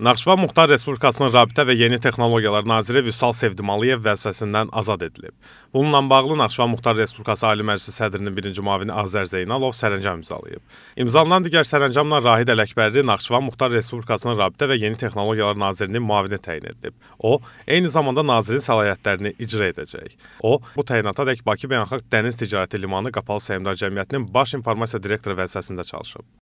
Naxçıvan Muxtar Respublikasının Rabitə və Yeni Texnologiyalar Naziri Vüsal Sevdimalıyev vəzifəsindən azad edilib. Bununla bağlı Naxçıvan Muxtar Respublikası Ali Məclisi sədrinin birinci müavini Azər Zeynalov sərəncam imzalayıb. İmzalanan digər sərəncamla Rahid Ələkbərli Naxçıvan Muxtar Respublikasının Rabitə və Yeni Texnologiyalar Nazirinin müavini təyin edilib. O, eyni zamanda nazirin səlahiyyətlərini icra edəcək. O, bu təyinatadək Bakı Beynəlxalq Dəniz Ticarəti Limanı Qapalı Səhmdar Cəmiyyətinin Baş İnformasiya Direktoru vəzifəsində çalışıb.